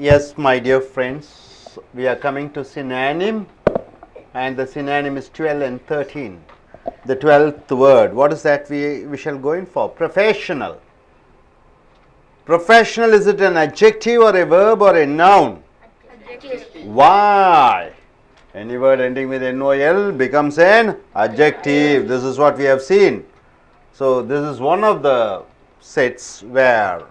Yes, my dear friends, we are coming to synonym and the synonym is 12 and 13. The 12th word, what is that we, we shall go in for? Professional. Professional, is it an adjective or a verb or a noun? Adjective. Why? Any word ending with NOL becomes an adjective. This is what we have seen. So, this is one of the sets where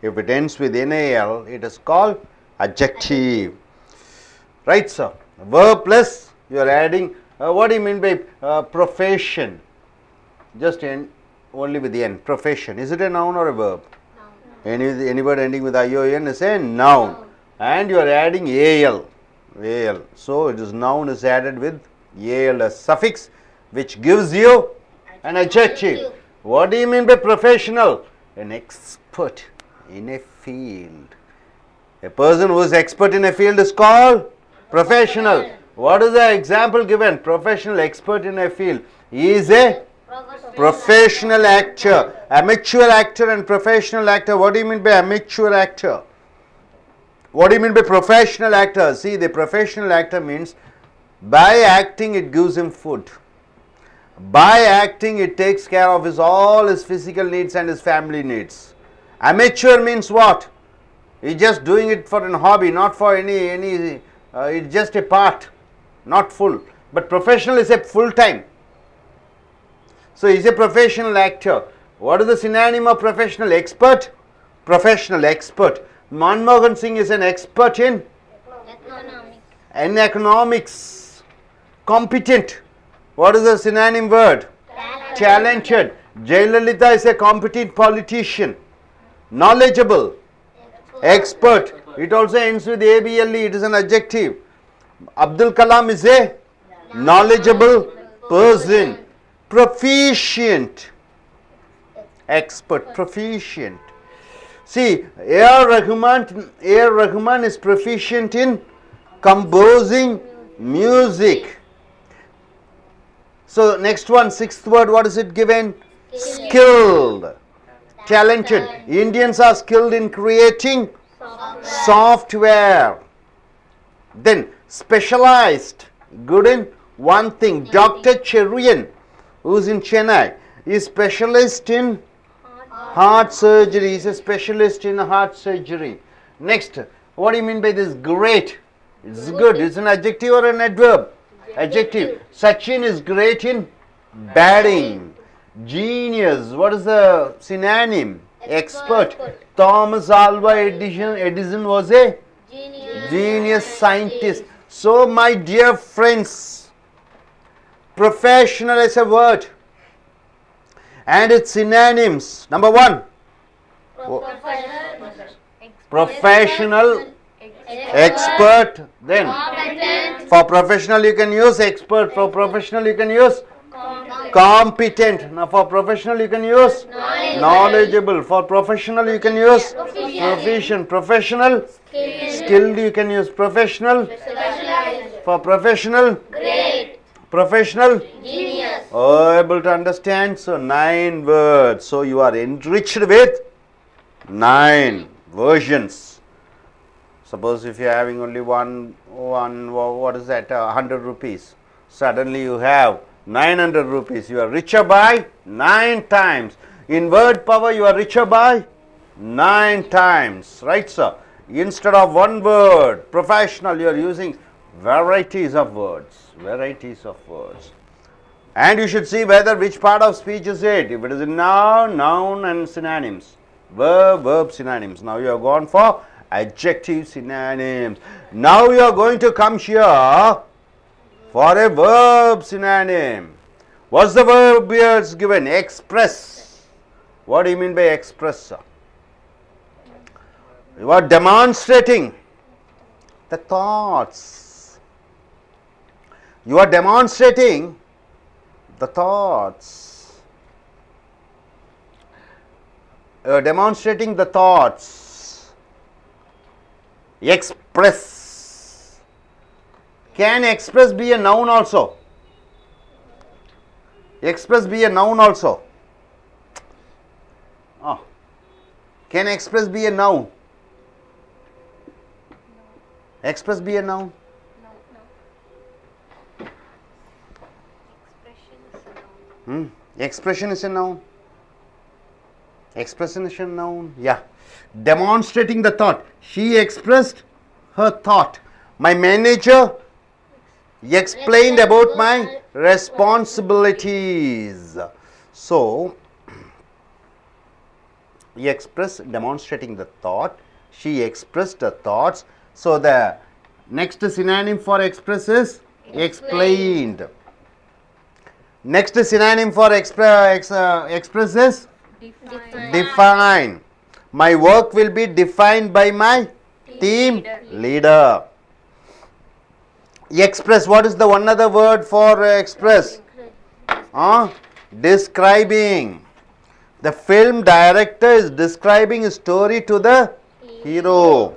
if it ends with NAL, it is called adjective. Right, sir. Verb plus you are adding, uh, what do you mean by uh, profession? Just end only with the N, profession. Is it a noun or a verb? Any, any word ending with ION is a noun. noun. And you are adding AL. AL. So, it is noun is added with AL as suffix which gives you an adjective. What do you mean by professional? An expert in a field. A person who is expert in a field is called professional. What is the example given? Professional expert in a field. He is a professional actor. Amateur actor and professional actor. What do you mean by amateur actor? What do you mean by professional actor? See, the professional actor means by acting it gives him food. By acting it takes care of his all his physical needs and his family needs. Amateur means what? He just doing it for an hobby, not for any, any uh, it's just a part, not full. But professional is a full time. So he's a professional actor. What is the synonym of professional? Expert? Professional expert. Manmohan Singh is an expert in? Economics. In economics. Competent. What is the synonym word? Talented. Talented. Jayalalitha is a competent politician knowledgeable, expert. It also ends with ABLE, it is an adjective. Abdul Kalam is a knowledgeable person, proficient, expert, proficient. See, A.R. Rahman, Air Rahman is proficient in composing music. So next one, sixth word, what is it given? Skilled talented. Indians are skilled in creating software. Then specialized, good in one thing. Dr. Cherian, who's in Chennai, is specialist in heart. heart surgery. He's a specialist in heart surgery. Next, what do you mean by this? Great. It's good. It's an adjective or an adverb? Adjective. Sachin is great in batting. Genius. What is the synonym? Expert. Expert. Thomas Alva Edison, Edison was a genius. genius scientist. So, my dear friends, professional is a word and its synonyms. Number one, professional, professional expert. Then, for professional, you can use expert, for professional, you can use competent now for professional you can use knowledgeable, knowledgeable. for professional you can use proficient, proficient. professional skilled. skilled. you can use professional for professional great professional genius oh, able to understand so nine words so you are enriched with nine versions suppose if you are having only one one what is that uh, 100 rupees suddenly you have 900 rupees. You are richer by 9 times. In word power, you are richer by 9 times. Right, sir? Instead of one word, professional, you are using varieties of words. Varieties of words. And you should see whether which part of speech is it. If it is a noun, noun and synonyms. Verb, verb synonyms. Now you have gone for adjective synonyms. Now you are going to come here for a verb synonym. What's the verb given express. What do you mean by express? Sir? You are demonstrating the thoughts. You are demonstrating the thoughts. You are demonstrating the thoughts. Express can express be a noun also? Express be a noun also? Oh. Can express be a noun? Express be a noun. Hmm. Expression is a noun. Expression is a noun. Yeah. Demonstrating the thought. She expressed her thought. My manager explained about my responsibilities. So, he expressed demonstrating the thought, she expressed the thoughts. So, the next synonym for express is explained. Next synonym for expre ex uh, express is define. define. My work will be defined by my team, team leader. leader express what is the one other word for uh, express huh? describing the film director is describing a story to the hero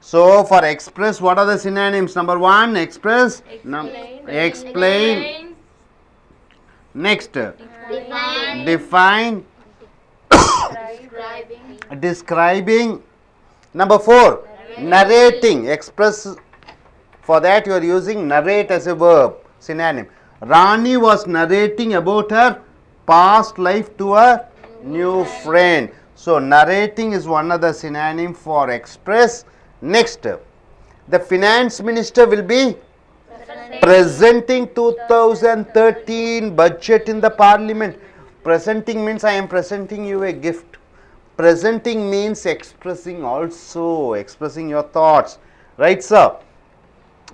so for express what are the synonyms number one express explain, Num explain. explain. next define, define. describing. describing number four narrating, narrating. express for that you are using narrate as a verb, synonym. Rani was narrating about her past life to her new friend. So, narrating is one other synonym for express. Next, the finance minister will be presenting 2013 budget in the parliament. Presenting means I am presenting you a gift. Presenting means expressing also, expressing your thoughts. Right, sir?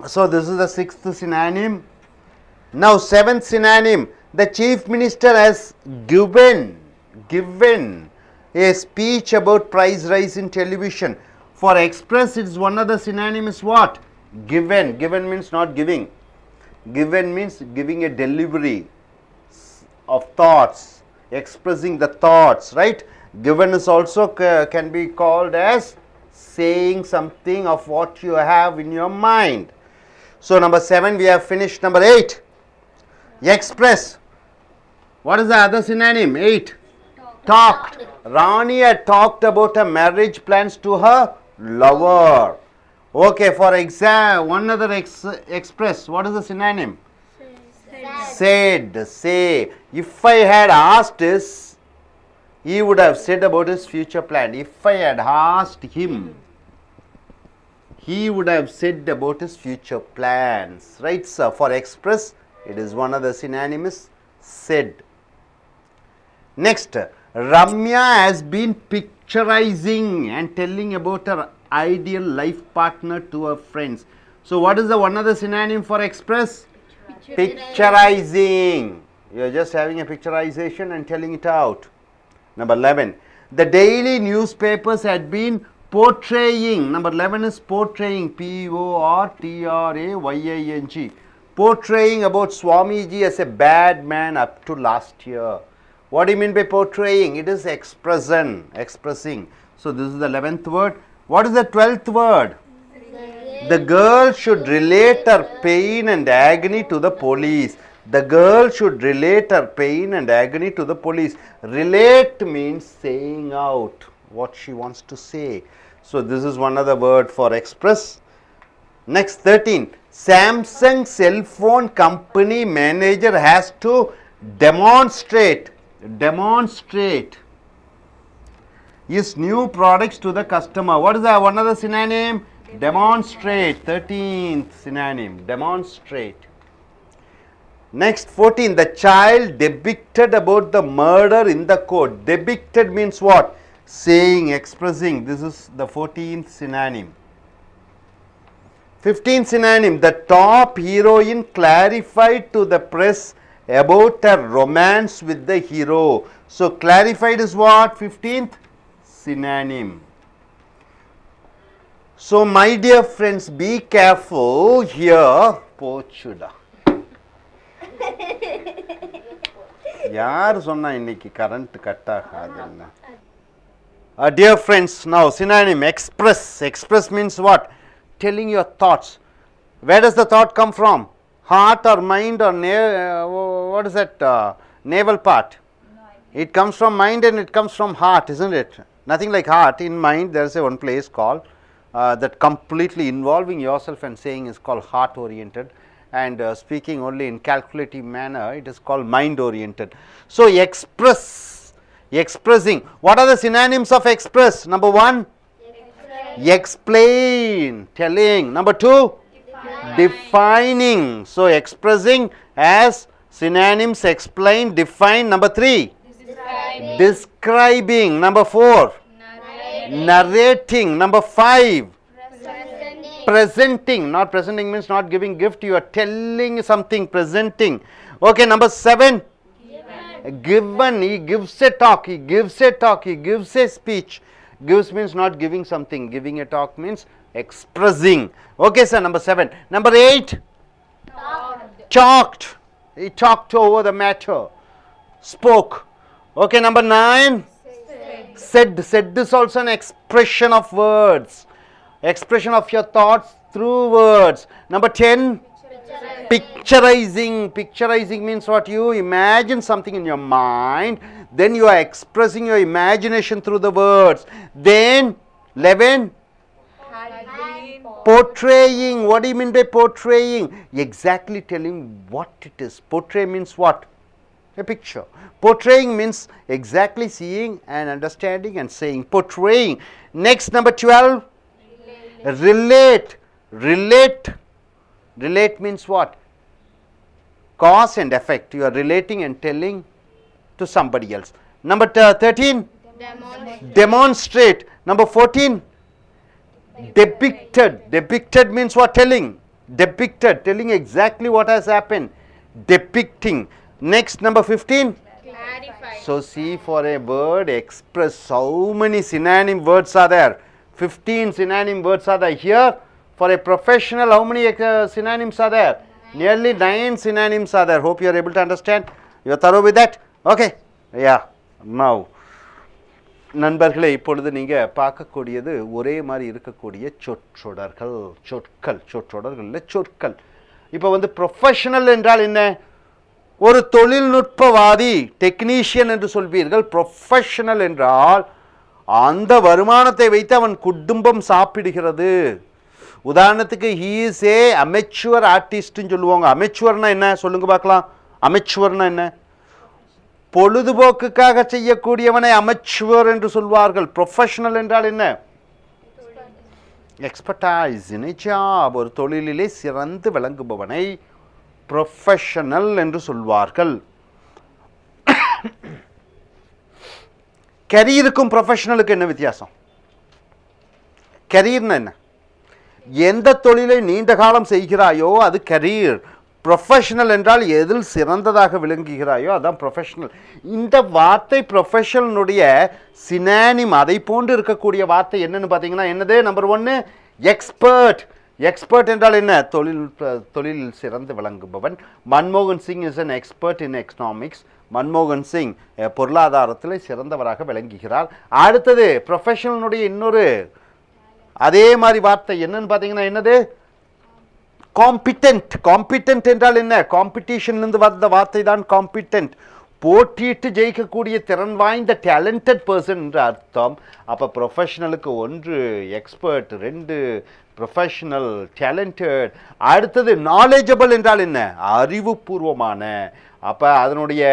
So, this is the sixth synonym. Now, seventh synonym, the chief minister has given, given a speech about price rise in television. For express, its one of the synonym is what? Given. Given means not giving. Given means giving a delivery of thoughts, expressing the thoughts, right? Given is also can be called as saying something of what you have in your mind. So number 7 we have finished. Number 8, express. What is the other synonym? 8. Talked. Rani had talked about her marriage plans to her lover. Okay, for exam, one other ex express. What is the synonym? Said. said. Say. If I had asked this, he would have said about his future plan. If I had asked him he would have said about his future plans, right? sir? for express, it is one of the synonyms said. Next, Ramya has been picturizing and telling about her ideal life partner to her friends. So, what is the one other synonym for express? picturizing. You are just having a picturization and telling it out. Number 11. The daily newspapers had been portraying number 11 is portraying P O R T R A Y I N G. portraying about swamiji as a bad man up to last year what do you mean by portraying it is expression expressing so this is the 11th word what is the 12th word the girl should relate her pain and agony to the police the girl should relate her pain and agony to the police relate means saying out what she wants to say so, this is one other word for express. Next 13, Samsung cell phone company manager has to demonstrate, demonstrate his new products to the customer. What is that? One other synonym? Demonstrate. 13th synonym, demonstrate. Next 14, the child depicted about the murder in the court. Depicted means what? saying, expressing, this is the 14th synonym. 15th synonym, the top heroine clarified to the press about her romance with the hero. So, clarified is what? 15th synonym. So, my dear friends, be careful here, போச்சுடா யார் சொன்னா இன்னைக்கு current katta ஆகாதுன்னு uh, dear friends, now synonym express. Express means what? Telling your thoughts. Where does the thought come from? Heart or mind or na uh, what is that uh, navel part? It comes from mind and it comes from heart, isn't it? Nothing like heart. In mind, there is a one place called uh, that completely involving yourself and saying is called heart oriented and uh, speaking only in calculative manner, it is called mind oriented. So, express Expressing. What are the synonyms of express? Number one, explain. explain. Telling. Number two, Define. defining. So, expressing as synonyms, explain, define. Number three, describing. describing. Number four, narrating. narrating. Number five, presenting not presenting means not giving gift you are telling something presenting okay number 7 given, he gives a talk, he gives a talk, he gives a speech. Gives means not giving something, giving a talk means expressing. Okay, sir, number seven. Number eight, talked. talked. He talked over the matter, spoke. Okay, number nine, said. said. Said is also an expression of words, expression of your thoughts through words. Number ten, picturizing picturizing means what you imagine something in your mind then you are expressing your imagination through the words then 11 portraying what do you mean by portraying exactly telling what it is portray means what a picture portraying means exactly seeing and understanding and saying portraying next number 12 relate relate relate means what cause and effect you are relating and telling to somebody else number 13 demonstrate. demonstrate number 14 depicted depicted means what telling depicted telling exactly what has happened depicting next number 15 so see for a word express how many synonym words are there 15 synonym words are there here for a professional how many uh, synonyms are there nearly 9 synonyms are there. Hope you are able to understand. You are thorough with that? Okay. Yeah. Now, நண்பர்களே இப்பொழுது நீங்கள் பார்க்கக்கூடியது ஒரே மாதிரி இருக்கக்கூடிய சொற்றொடர்கள் சொற்கள் சொற்றொடர்கள் இல்லை சொற்கள் இப்போ வந்து ப்ரொஃபஷனல் என்றால் என்ன ஒரு தொழில்நுட்பவாதி டெக்னீஷியன் என்று சொல்வீர்கள் ப்ரொஃபஷனல் என்றால் அந்த வருமானத்தை வைத்து அவன் குடும்பம் சாப்பிடுகிறது உதாரணத்துக்கு ஹீஸ் ஏ அமெச்சுவர் ஆர்டிஸ்ட்டுன்னு சொல்லுவாங்க அமெச்சுவர்னா என்ன சொல்லுங்க பார்க்கலாம் அமெச்சுவர்னா என்ன பொழுதுபோக்குக்காக செய்யக்கூடியவனை அமெச்சுவர் என்று சொல்வார்கள் ப்ரொஃபஷனல் என்றால் என்ன எக்ஸ்பர்டைஸ் ஜாப் ஒரு தொழிலிலே சிறந்து விளங்குபவனை ப்ரொஃபஷனல் என்று சொல்வார்கள் கரியருக்கும் ப்ரொஃபஷனலுக்கு என்ன வித்தியாசம் கரியர்னா என்ன எந்த தொழிலை நீண்ட காலம் செய்கிறாயோ அது கரியர் ப்ரொஃபஷனல் என்றால் எதில் சிறந்ததாக விளங்குகிறாயோ அதான் ப்ரொஃபஷனல் இந்த வார்த்தை ப்ரொஃபஷனுடைய சினானிம் அதை போன்று இருக்கக்கூடிய வார்த்தை என்னென்னு பார்த்தீங்கன்னா என்னது நம்பர் ஒன்று எக்ஸ்பர்ட் எக்ஸ்பர்ட் என்றால் என்ன தொழில் தொழிலில் சிறந்து விளங்குபவன் மன்மோகன் Singh is an expert in economics மன்மோகன் சிங் பொருளாதாரத்தில் சிறந்தவராக விளங்குகிறார் அடுத்தது ப்ரொஃபஷனலுடைய இன்னொரு அதே மாதிரி வார்த்தை என்னன்னு பார்த்தீங்கன்னா என்னது காம்பிட்டன்ட் காம்பிட்டன்ட் என்றால் என்ன காம்படிஷன்லேருந்து வந்த வார்த்தை தான் காம்பிட்டன்ட் போட்டியிட்டு ஜெயிக்கக்கூடிய திறன் வாய்ந்த டேலண்டட் பர்சன்ற அர்த்தம் அப்போ ப்ரொஃபஷனலுக்கு ஒன்று எக்ஸ்பர்ட் ரெண்டு ப்ரொஃபஷனல் டேலண்டட் அடுத்தது நாலேஜபிள் என்றால் என்ன அறிவுபூர்வமான அப்போ அதனுடைய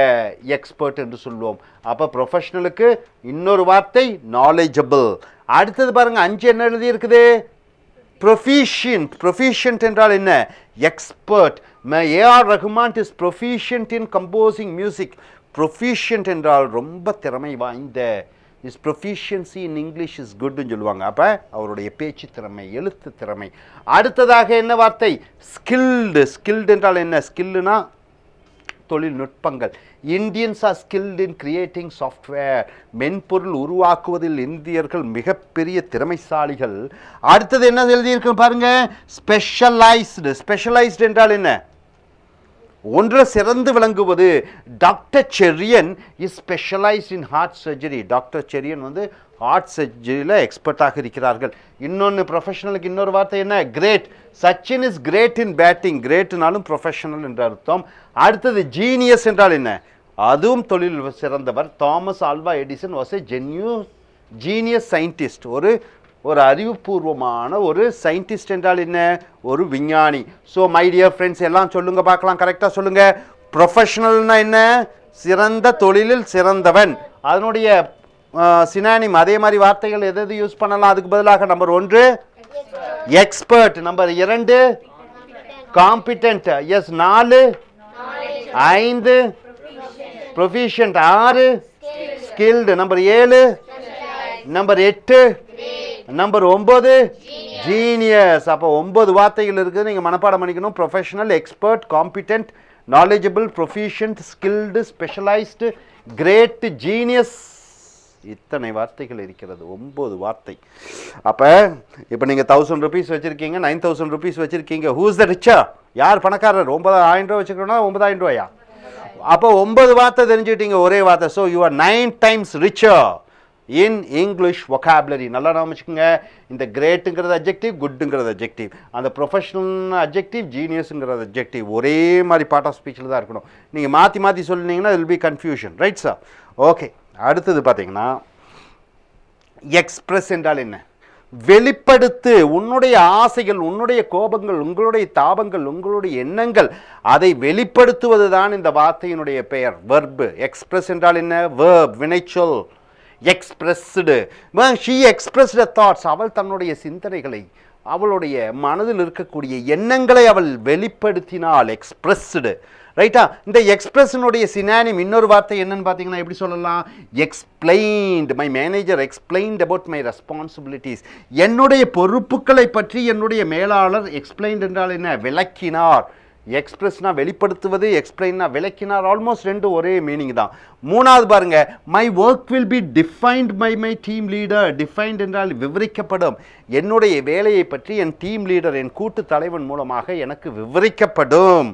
எக்ஸ்பர்ட் என்று சொல்லுவோம் அப்போ ப்ரொஃபஷனலுக்கு இன்னொரு வார்த்தை நாலேஜபிள் அடுத்தது பாருங்கள் அஞ்சு என்ன எழுதி இருக்குது ப்ரொஃபிஷியன்ட் ப்ரொஃபிஷியன்ட் என்றால் என்ன expert A R Rahman is proficient in composing music proficient என்றால் ரொம்ப திறமை வாய்ந்த is proficiency in English is குட்னு சொல்லுவாங்க அப்போ அவருடைய பேச்சு திறமை எழுத்து திறமை அடுத்ததாக என்ன வார்த்தை ஸ்கில்டு ஸ்கில்டு என்றால் என்ன ஸ்கில்லுனா தொழில்நுட்பங்கள் Indians are skilled in creating software மென்பொருள் உருவாக்குவதில் இந்தியர்கள் மிகப்பெரிய திறமைசாலிகள் அடுத்தது என்ன எழுதியிருக்கு பாருங்க ஸ்பெஷலைஸ்டு ஸ்பெஷலைஸ்டு என்றால் என்ன ஒன்றை சிறந்து விளங்குவது doctor Cherian is specialised in heart surgery doctor Cherian வந்து ஆர்ட்ஸ் சர்ஜரியில் எக்ஸ்பர்ட்டாக இருக்கிறார்கள் இன்னொன்று ப்ரொஃபஷனலுக்கு இன்னொரு வார்த்தை என்ன great Sachin is great in batting கிரேட்னாலும் ப்ரொஃபஷனல் என்ற அர்த்தம் அடுத்தது ஜீனியஸ் என்றால் என்ன அதுவும் தொழில் சிறந்தவர் Thomas Alva Edison was a genuine genius scientist ஒரு ஒரு அறிவுபூர்வமான ஒரு சயின்டிஸ்ட் என்றால் என்ன ஒரு விஞ்ஞானி ஸோ மை டியர் ஃப்ரெண்ட்ஸ் எல்லாம் சொல்லுங்கள் பார்க்கலாம் கரெக்டாக சொல்லுங்கள் ப்ரொஃபஷனல்னால் என்ன சிறந்த தொழிலில் சிறந்தவன் அதனுடைய சினானிம் அதே மாதிரி வார்த்தைகள் எது எது யூஸ் பண்ணலாம் அதுக்கு பதிலாக நம்பர் ஒன்று எக்ஸ்பர்ட் நம்பர் இரண்டு காம்பிடென்ட் எஸ் நாலு ஐந்து ப்ரொஃபிஷியன்ட் ஆறு ஸ்கில்டு நம்பர் ஏழு நம்பர் எட்டு நம்பர் ஒம்பது ஜீனியஸ் அப்போ ஒம்பது வார்த்தைகள் இருக்குது நீங்கள் மனப்பாடம் பண்ணிக்கணும் professional expert competent knowledgeable proficient skilled specialised great genius இத்தனை வார்த்தைகள் இருக்கிறது ஒம்பது வார்த்தை அப்போ இப்போ நீங்கள் தௌசண்ட் ருபீஸ் வச்சுருக்கீங்க நைன் தௌசண்ட் ருபீஸ் வச்சுருக்கீங்க ஹூஸ் த ரிச்சா யார் பணக்காரர் ஒன்பதாயிரம் ரூபா வச்சுக்கணும்னா ஒன்பதாயிரம் ரூபாயா அப்போ ஒன்பது வார்த்தை தெரிஞ்சுக்கிட்டீங்க ஒரே வார்த்தை so you are nine times richer in English vocabulary நல்லா நான் இந்த கிரேட்டுங்கிறது அப்ஜெக்டிவ் குட்டுங்கிறது அப்ஜெக்டிவ் அந்த ப்ரொஃபஷனல் அப்ஜெக்டிவ் ஜீனியஸுங்கிறது அப்ஜெக்டிவ் ஒரே மாதிரி பார்ட் ஆஃப் ஸ்பீச்சில் தான் இருக்கணும் நீங்கள் மாற்றி மாற்றி சொல்லினீங்கன்னா will be confusion right sir okay அடுத்தது பார்த்தீங்கன்னா எக்ஸ்பிரஸ் என்றால் என்ன வெளிப்படுத்து உன்னுடைய ஆசைகள் உன்னுடைய கோபங்கள் உங்களுடைய தாபங்கள் உங்களுடைய எண்ணங்கள் அதை வெளிப்படுத்துவது தான் இந்த வார்த்தையினுடைய பெயர் வெர்பு எக்ஸ்பிரஸ் என்றால் என்ன வேர்ப் வினைச்சொல் எக்ஸ்பிரஸ்டு ஷீ எக்ஸ்பிரஸ்டு தாட்ஸ் அவள் தன்னுடைய சிந்தனைகளை அவளுடைய மனதில் இருக்கக்கூடிய எண்ணங்களை அவள் வெளிப்படுத்தினால் எக்ஸ்பிரஸ்டு ரைட்டா இந்த எக்ஸ்பிரஸ்னுடைய சினானிம் இன்னொரு வார்த்தை என்னன்னு பார்த்தீங்கன்னா எப்படி சொல்லலாம் explained my manager explained about my responsibilities என்னுடைய பொறுப்புகளை பற்றி என்னுடைய மேலாளர் எக்ஸ்பிளைன்ட் என்றால் என்ன விளக்கினார் எக்ஸ்பிரஸ்னா வெளிப்படுத்துவது எக்ஸ்பிளைன்னா விளக்கினார் ஆல்மோஸ்ட் ரெண்டும் ஒரே மீனிங் தான் மூணாவது பாருங்க my work will be defined by my team leader defined என்றால் விவரிக்கப்படும் என்னுடைய வேலையை பற்றி என் டீம் லீடர் என் கூட்டு தலைவன் மூலமாக எனக்கு விவரிக்கப்படும்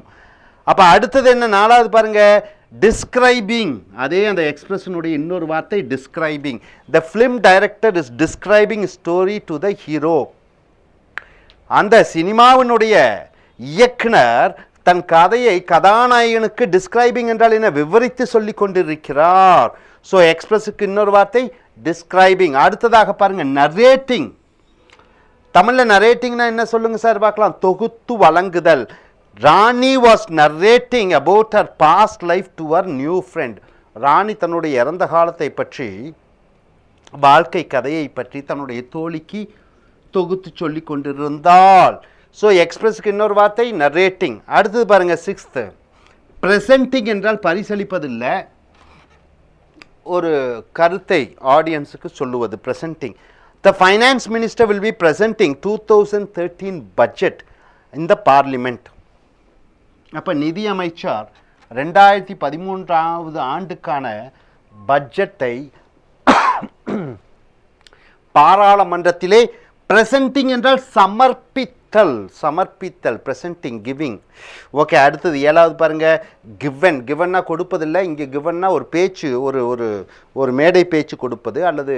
அப்போ அடுத்தது என்ன நாலாவது பாருங்கள் டிஸ்கிரைபிங் அதே அந்த எக்ஸ்பிரஷனுடைய இன்னொரு வார்த்தை describing the film director is describing story to the hero அந்த சினிமாவினுடைய இயக்குனர் தன் கதையை கதாநாயகனுக்கு டிஸ்கிரைபிங் என்றால் என்ன விவரித்து சொல்லி கொண்டிருக்கிறார் ஸோ எக்ஸ்பிரஸுக்கு இன்னொரு வார்த்தை டிஸ்கிரைபிங் அடுத்ததாக பாருங்கள் நரேட்டிங் தமிழில் நரேட்டிங்னா என்ன சொல்லுங்கள் சார் பார்க்கலாம் தொகுத்து வழங்குதல் Rani was narrating about her past life to her new friend Rani தன்னுடைய இறந்த காலத்தை பற்றி வாழ்க்கை கதையை பற்றி தன்னுடைய தோழிக்கு தொகுத்து சொல்லி கொண்டிருந்தால் ஸோ எக்ஸ்பிரஸ்க்கு இன்னொரு வார்த்தை நரேட்டிங் அடுத்தது பாருங்கள் சிக்ஸ்த்து ப்ரெசன்டிங் என்றால் பரிசளிப்பதில்லை ஒரு கருத்தை ஆடியன்ஸுக்கு சொல்லுவது presenting the finance minister will be presenting two thousand thirteen budget இந்த பார்லிமெண்ட் அப்போ நிதியமைச்சர் ரெண்டாயிரத்தி பதிமூன்றாவது ஆண்டுக்கான பட்ஜெட்டை பாராளுமன்றத்திலே பிரசன்டிங் என்றால் சமர்ப்பித்தல் சமர்ப்பித்தல் பிரசன்டிங் கிவிங் ஓகே அடுத்தது ஏழாவது பாருங்கள் கிவன் கிவன்னா கொடுப்பதில்லை இங்கே கிவன்னா ஒரு பேச்சு ஒரு ஒரு ஒரு மேடை பேச்சு கொடுப்பது அல்லது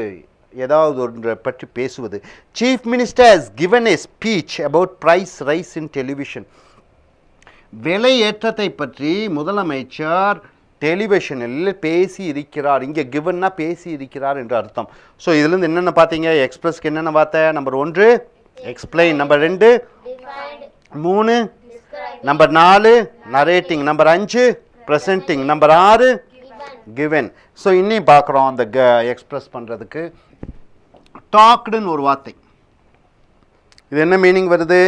ஏதாவது ஒன்றை பற்றி பேசுவது chief minister has given a speech about price rise in television விலை ஏற்றத்தை பற்றி முதலமைச்சர் டெலிவிஷனில் பேசி இருக்கிறார் இங்கே கிவன்னா பேசி இருக்கிறார் என்று அர்த்தம் ஸோ இதுலேருந்து என்னென்ன பார்த்தீங்க எக்ஸ்பிரஸ்க்கு என்னென்ன வார்த்தை நம்பர் ஒன்று எக்ஸ்பிளைன் நம்பர் ரெண்டு மூணு நம்பர் நாலு நரேட்டிங் நம்பர் அஞ்சு ப்ரெசன்டிங் நம்பர் ஆறு கிவன் ஸோ இன்னும் பார்க்குறோம் அந்த க எக்ஸ்ப்ரெஸ் பண்ணுறதுக்கு டாக்டுன்னு ஒரு வார்த்தை இது என்ன மீனிங் வருது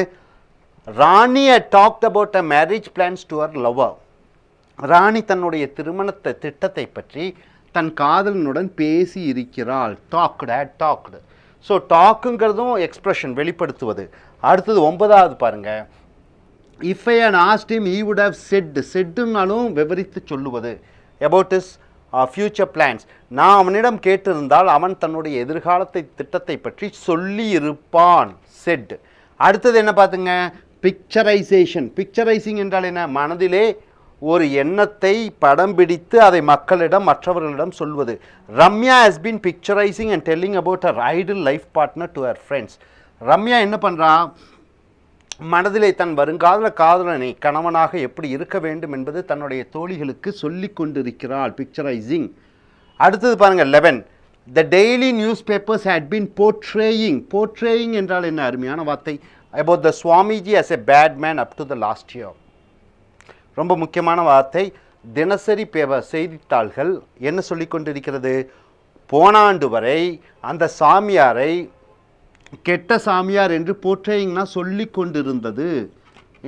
Rani talked about a marriage plans to her lover Rani தன்னுடைய திருமணத்தை திட்டத்தை பற்றி தன் காதலனுடன் பேசி இருக்கிறாள் டாக்டு ஹேட் டாக்டு ஸோ டாக்குங்கிறதும் எக்ஸ்ப்ரெஷன் வெளிப்படுத்துவது அடுத்தது ஒன்பதாவது பாருங்கள் if I and asked him he would have said செட்டுனாலும் விவரித்து சொல்லுவது அபவுட் இஸ் ஃப்யூச்சர் பிளான்ஸ் நான் அவனிடம் கேட்டிருந்தால் அவன் தன்னுடைய எதிர்காலத்தை திட்டத்தை பற்றி சொல்லியிருப்பான் செட் அடுத்தது என்ன பார்த்துங்க பிக்சரைசேஷன் பிக்சரைசிங் என்றால் என்ன மனதிலே ஒரு எண்ணத்தை படம் பிடித்து அதை மக்களிடம் மற்றவர்களிடம் சொல்வது Ramya has been picturising and telling about her ideal life partner to her friends Ramya என்ன பண்ணுறான் மனதிலே தன் வருங்காதல காதலனை கணவனாக எப்படி இருக்க வேண்டும் என்பது தன்னுடைய தோழிகளுக்கு சொல்லி கொண்டிருக்கிறாள் பிக்சரைசிங் அடுத்தது பாருங்கள் eleven the daily news papers had been portraying portraying என்றால் என்ன அருமையான வார்த்தை about the Swamiji as a bad man up to the last year ரொம்ப முக்கியமான வார்த்தை தினசரி பேப செய்தித்தாள்கள் என்ன சொல்லி கொண்டிருக்கிறது போனாண்டு வரை அந்த சாமியாரை கெட்ட சாமியார் என்று போற்றேங்கன்னா சொல்லி கொண்டிருந்தது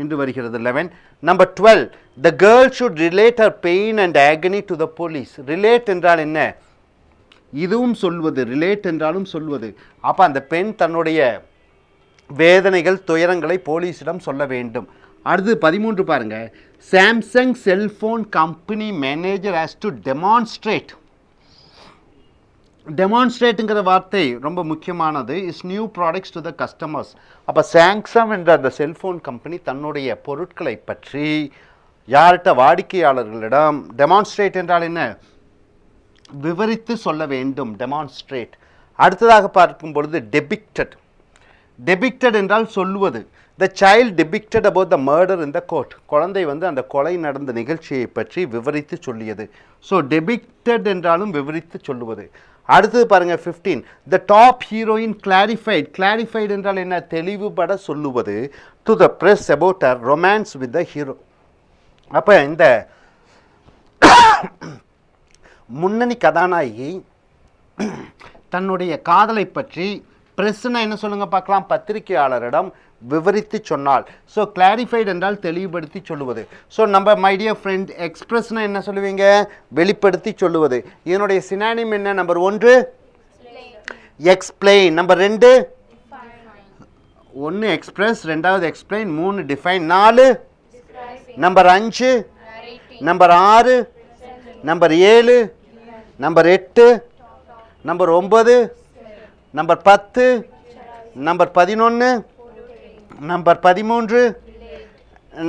என்று வருகிறது eleven number twelve the girl should relate her pain and agony to the police relate என்றால் என்ன இதுவும் சொல்வது ரிலேட் என்றாலும் சொல்வது அப்போ அந்த பெண் தன்னுடைய வேதனைகள் துயரங்களை போலீஸிடம் சொல்ல வேண்டும் அடுத்து பதிமூன்று பாருங்கள் Samsung cellphone company manager has to demonstrate டெமான்ஸ்ட்ரேட்டுங்கிற வார்த்தை ரொம்ப முக்கியமானது is new products to the customers அப்போ சாம்சங் என்ற அந்த செல்ஃபோன் கம்பெனி தன்னுடைய பொருட்களை பற்றி யார்கிட்ட வாடிக்கையாளர்களிடம் டெமான்ஸ்ட்ரேட் என்றால் என்ன விவரித்து சொல்ல வேண்டும் டெமான்ஸ்ட்ரேட் அடுத்ததாக பார்க்கும் பொழுது டெபிக்டட் டெபிக்டட் என்றால் சொல்லுவது the child depicted about the murder in the court குழந்தை வந்து அந்த கொலை நடந்த நிகழ்ச்சியை பற்றி விவரித்து சொல்லியது ஸோ டெபிக்டட் என்றாலும் விவரித்து சொல்லுவது அடுத்தது பாருங்கள் fifteen the top heroine clarified clarified என்றால் என்ன தெளிவுபட சொல்லுவது to the press about a romance with the hero அப்போ இந்த முன்னணி கதாநாயகி தன்னுடைய காதலை பற்றி பிரஸ்னா என்ன சொல்லுங்கள் பார்க்கலாம் பத்திரிகையாளரிடம் விவரித்து சொன்னால் ஸோ கிளாரிஃபைடு என்றால் தெளிவுபடுத்தி சொல்லுவது ஸோ நம்ம மைடியா ஃப்ரெண்ட் எக்ஸ்பிரஸ்னா என்ன சொல்லுவீங்க வெளிப்படுத்தி சொல்லுவது இதனுடைய சினானிம் என்ன நம்பர் ஒன்று எக்ஸ்பிளைன் நம்பர் ரெண்டு ஒன்று எக்ஸ்பிரஸ் ரெண்டாவது எக்ஸ்பிளைன் மூணு டிஃபைன் நாலு நம்பர் அஞ்சு நம்பர் ஆறு நம்பர் ஏழு நம்பர் எட்டு நம்பர் ஒம்பது நம்பர் பத்து நம்பர் பதினொன்று நம்பர் பதிமூன்று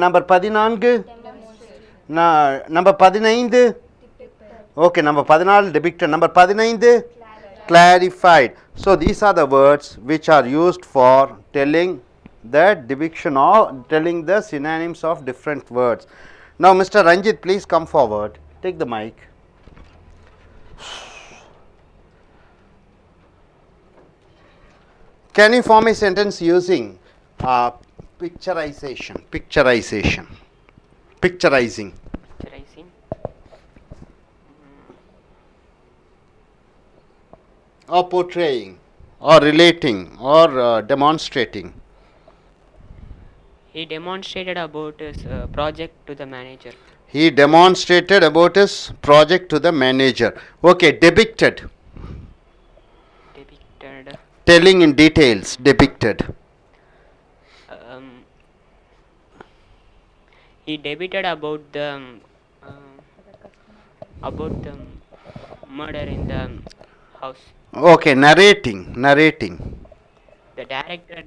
நம்பர் பதினான்கு நம்பர் பதினைந்து ஓகே நம்பர் பதினாலு டெபிக்டட் நம்பர் பதினைந்து clarified so these are the words which are used for telling the depiction or telling the synonyms of different words now mr ranjit please come forward take the mic Can you form a sentence using uh, picturization? Picturization. Picturizing. Picturizing. Or portraying, or relating, or uh, demonstrating. He demonstrated about his uh, project to the manager. He demonstrated about his project to the manager. Okay, depicted. Depicted telling in details depicted? Um, he debated about the um, uh, about the murder in the house. Okay, narrating, narrating. The director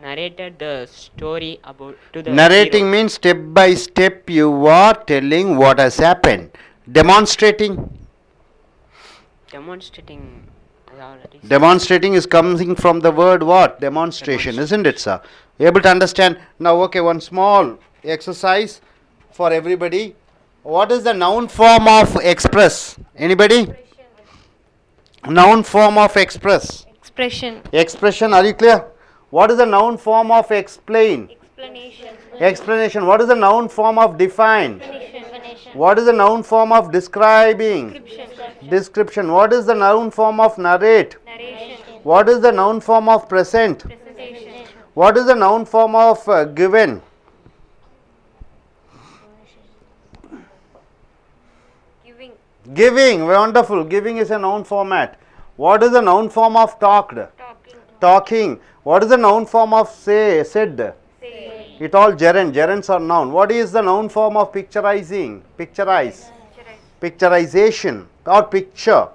narrated the story about to the narrating hero. means step by step you are telling what has happened demonstrating demonstrating Demonstrating is coming from the word what? Demonstration, isn't it, sir? Able to understand. Now, okay, one small exercise for everybody. What is the noun form of express? Anybody? Noun form of express. Expression. Expression, are you clear? What is the noun form of explain? Explanation. Explanation. What is the noun form of define? Explanation. What is the noun form of describing? Description. Description. What is the noun form of narrate? Narration. What is the noun form of present? Presentation. What is the noun form of uh, given? Giving. Giving. Wonderful. Giving is a noun format. What is the noun form of talked? Talking. Talking. What is the noun form of say? Said. Say. It all gerund. Gerunds are noun. What is the noun form of picturizing? Picturize picturization or picture.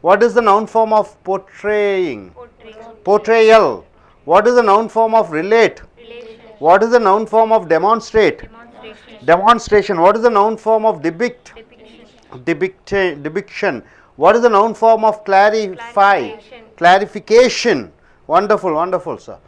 What is the noun form of portraying? Portrayal. Portrayal. What is the noun form of relate? Relation. What is the noun form of demonstrate? Demonstration. Demonstration. What is the noun form of depict? Depiction. Depiction. What is the noun form of clarify? Clarification. Clarification. Wonderful, wonderful, sir.